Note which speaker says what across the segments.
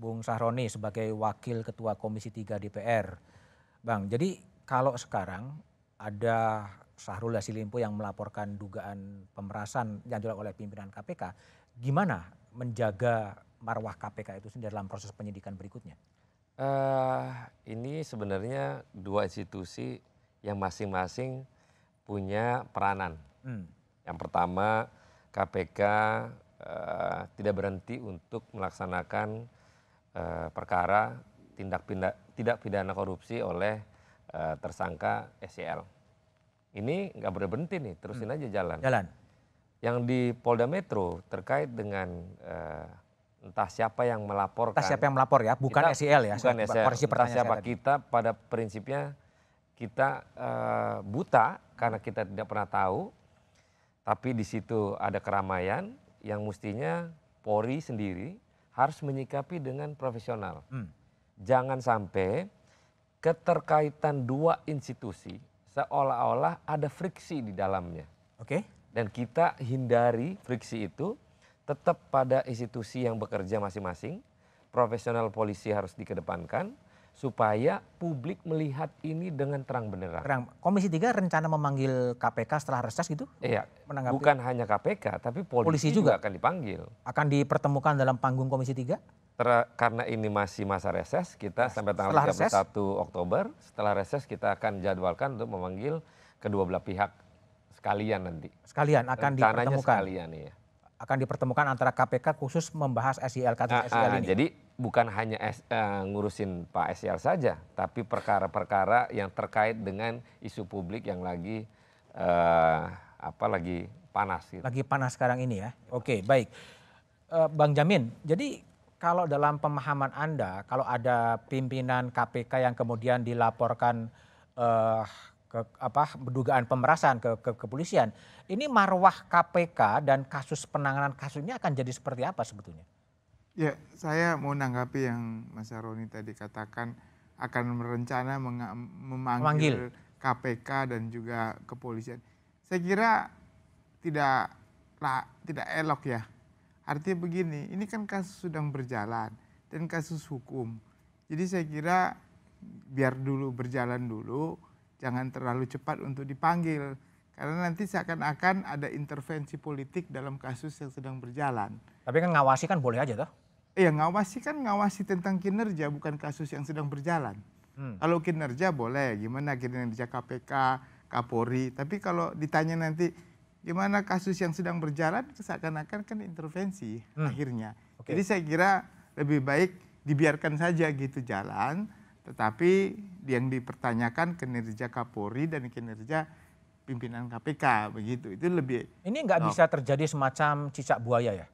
Speaker 1: Bung Sahroni sebagai wakil ketua Komisi 3 DPR. Bang, jadi kalau sekarang ada Sahrul Yassin yang melaporkan dugaan pemerasan yang dilakukan oleh pimpinan KPK, gimana menjaga marwah KPK itu sendiri dalam proses penyidikan berikutnya?
Speaker 2: Uh, ini sebenarnya dua institusi yang masing-masing punya peranan. Hmm. Yang pertama KPK uh, eh, tidak berhenti untuk melaksanakan Eh, perkara tindak pindah, tidak pidana korupsi oleh eh, tersangka SCL. Ini nggak berhenti nih, terusin hmm. aja jalan. Jalan. Yang di Polda Metro terkait dengan eh, entah siapa yang melaporkan. Entah siapa yang melapor ya, bukan kita, SCL ya. Bukan SCL, entah siapa saya kita pada prinsipnya kita eh, buta karena kita tidak pernah tahu. Tapi di situ ada keramaian yang mestinya Polri sendiri harus menyikapi dengan profesional. Hmm. Jangan sampai keterkaitan dua institusi seolah-olah ada friksi di dalamnya. Oke. Okay. Dan kita hindari friksi itu tetap pada institusi yang bekerja masing-masing. Profesional polisi harus dikedepankan supaya publik melihat ini dengan terang benderang. Terang.
Speaker 1: Komisi 3 rencana memanggil KPK setelah reses gitu?
Speaker 2: Iya, menanggapi. bukan hanya KPK tapi polisi, polisi juga. juga akan dipanggil.
Speaker 1: Akan dipertemukan dalam panggung Komisi 3?
Speaker 2: Ter karena ini masih masa reses, kita sampai tanggal 31 reses. Oktober, setelah reses kita akan jadwalkan untuk memanggil kedua belah pihak sekalian nanti. Sekalian akan Rencananya dipertemukan. sekalian ya.
Speaker 1: Akan dipertemukan antara KPK khusus membahas SIL kasus nah, SIL ah, ini. Jadi
Speaker 2: bukan hanya S, uh, ngurusin Pak SR saja, tapi perkara-perkara yang terkait dengan isu publik yang lagi uh, apa lagi panas. Gitu. Lagi
Speaker 1: panas sekarang ini ya. Oke, okay, baik. Uh, Bang Jamin, jadi kalau dalam pemahaman Anda, kalau ada pimpinan KPK yang kemudian dilaporkan uh, ke apa dugaan pemerasan ke, ke kepolisian, ini marwah KPK dan kasus penanganan kasusnya akan jadi seperti apa sebetulnya?
Speaker 3: Ya, saya mau nanggapi yang Mas Aroni tadi katakan akan merencana memanggil Manggil. KPK dan juga kepolisian. Saya kira tidak lah, tidak elok ya. Artinya begini, ini kan kasus sedang berjalan dan kasus hukum. Jadi saya kira biar dulu berjalan dulu, jangan terlalu cepat untuk dipanggil karena nanti seakan-akan ada intervensi politik dalam kasus yang sedang berjalan.
Speaker 1: Tapi kan ngawasi kan boleh aja tuh ya
Speaker 3: ngawasi kan ngawasi tentang kinerja bukan kasus yang sedang berjalan. Hmm. Kalau kinerja boleh, gimana kinerja KPK, Kapolri. Tapi kalau ditanya nanti gimana kasus yang sedang berjalan, seakan-akan kan intervensi hmm. akhirnya. Okay. Jadi saya kira lebih baik dibiarkan saja gitu jalan. Tetapi yang dipertanyakan kinerja Kapolri dan kinerja pimpinan KPK begitu. Itu lebih. Ini nggak no. Oh. bisa terjadi semacam cicak buaya ya?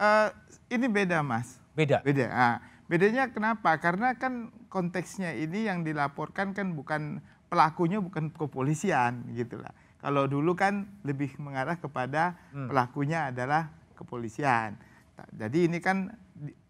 Speaker 3: Uh, ini beda mas. Beda. Beda. Nah, bedanya kenapa? Karena kan konteksnya ini yang dilaporkan kan bukan pelakunya bukan kepolisian gitulah. Kalau dulu kan lebih mengarah kepada hmm. pelakunya adalah kepolisian. Jadi ini kan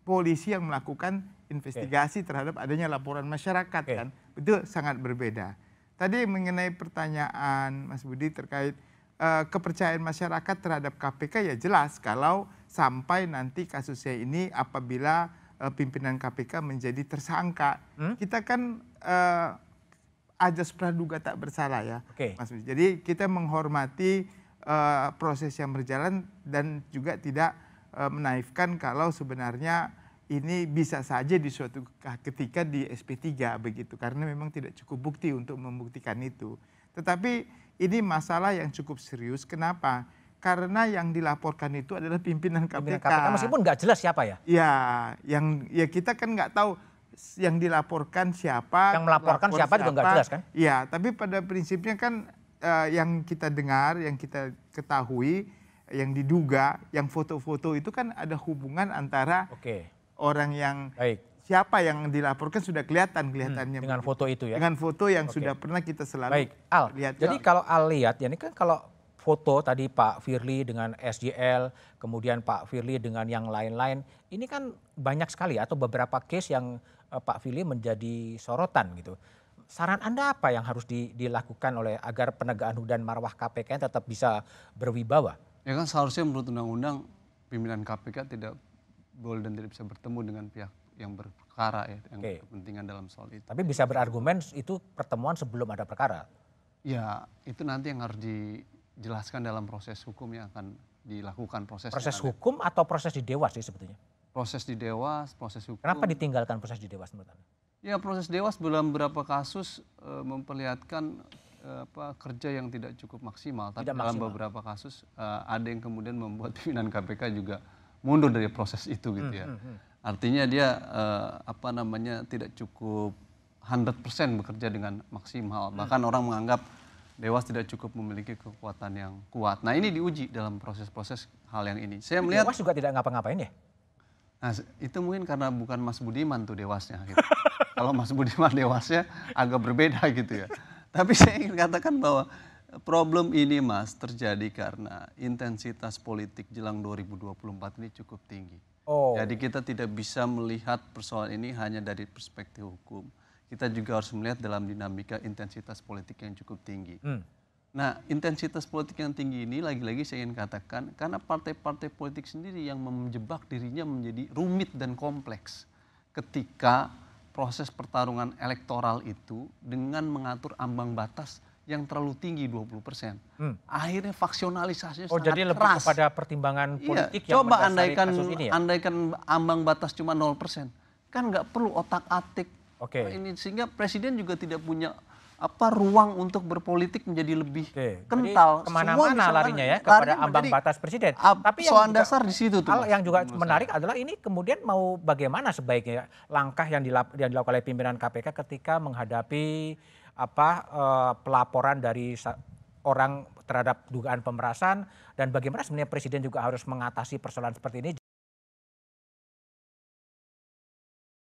Speaker 3: polisi yang melakukan investigasi okay. terhadap adanya laporan masyarakat okay. kan. Itu sangat berbeda. Tadi mengenai pertanyaan Mas Budi terkait uh, kepercayaan masyarakat terhadap KPK ya jelas kalau sampai nanti kasusnya ini apabila uh, pimpinan KPK menjadi tersangka. Hmm? Kita kan uh, ajas praduga tak bersalah ya, okay. Mas. Jadi kita menghormati uh, proses yang berjalan dan juga tidak uh, menaifkan kalau sebenarnya ini bisa saja di suatu ketika di SP3 begitu karena memang tidak cukup bukti untuk membuktikan itu. Tetapi ini masalah yang cukup serius. Kenapa? karena yang dilaporkan itu adalah pimpinan KPK. Pimpinan KPK meskipun
Speaker 1: nggak jelas siapa ya?
Speaker 3: Ya, yang ya kita kan nggak tahu yang dilaporkan siapa. Yang melaporkan siapa, siapa juga nggak jelas kan? Ya, tapi pada prinsipnya kan uh, yang kita dengar, yang kita ketahui, yang diduga, yang foto-foto itu kan ada hubungan antara Oke. orang yang Baik. siapa yang dilaporkan sudah kelihatan kelihatannya. Hmm, dengan begitu. foto itu ya? Dengan foto yang Oke. sudah pernah kita selalu Baik.
Speaker 1: Al, lihat. Jadi kalau Al lihat, ya ini kan kalau foto tadi Pak Firly dengan SJL, kemudian Pak Firly dengan yang lain-lain. Ini kan banyak sekali atau beberapa case yang eh, Pak Firly menjadi sorotan gitu. Saran Anda apa yang harus di, dilakukan oleh agar penegakan hukum dan marwah KPK tetap bisa berwibawa?
Speaker 4: Ya kan seharusnya menurut undang-undang pimpinan KPK tidak boleh dan tidak bisa bertemu dengan pihak yang berperkara ya, yang okay. kepentingan dalam soal itu. Tapi
Speaker 1: bisa berargumen itu pertemuan sebelum ada perkara.
Speaker 4: Ya, itu nanti yang harus di jelaskan dalam proses hukum yang akan dilakukan proses. Proses hukum
Speaker 1: atau proses di dewas sih sebetulnya?
Speaker 4: Proses di dewas, proses hukum.
Speaker 1: Kenapa ditinggalkan proses di dewas menurut Anda?
Speaker 4: Ya proses dewas dalam beberapa kasus e, memperlihatkan e, apa, kerja yang tidak cukup maksimal. Tapi tidak dalam beberapa kasus e, ada yang kemudian membuat pimpinan KPK juga mundur dari proses itu gitu hmm, ya. Hmm, hmm, hmm. Artinya dia e, apa namanya tidak cukup 100% bekerja dengan maksimal. Hmm. Bahkan orang menganggap Dewas tidak cukup memiliki kekuatan yang kuat. Nah ini diuji dalam proses-proses hal yang ini. Saya melihat Dewas
Speaker 1: juga tidak ngapa-ngapain ya.
Speaker 4: Nah itu mungkin karena bukan Mas Budiman tuh dewasnya. Gitu. Kalau Mas Budiman dewasnya agak berbeda gitu ya. Tapi saya ingin katakan bahwa problem ini Mas terjadi karena intensitas politik jelang 2024 ini cukup tinggi. Oh. Jadi kita tidak bisa melihat persoalan ini hanya dari perspektif hukum kita juga harus melihat dalam dinamika intensitas politik yang cukup tinggi. Hmm. Nah, intensitas politik yang tinggi ini lagi-lagi saya ingin katakan karena partai-partai politik sendiri yang menjebak dirinya menjadi rumit dan kompleks ketika proses pertarungan elektoral itu dengan mengatur ambang batas yang terlalu tinggi 20 persen. Hmm. Akhirnya faksionalisasinya oh, sangat jadi lebih kepada pertimbangan iya, politik iya, yang coba andaikan, kasus ini ya? andaikan ambang batas cuma 0 persen. Kan nggak perlu otak-atik Oke. Okay. Ini sehingga presiden juga tidak punya apa ruang untuk berpolitik menjadi lebih okay. kental kemana-mana larinya ya kepada larinya ambang batas
Speaker 1: presiden. Ab, Tapi yang soal juga, dasar di situ tuh. Hal Yang juga menarik adalah ini kemudian mau bagaimana sebaiknya langkah yang, dilap, yang dilakukan oleh pimpinan KPK ketika menghadapi apa uh, pelaporan dari orang terhadap dugaan pemerasan dan bagaimana sebenarnya presiden juga harus mengatasi persoalan seperti ini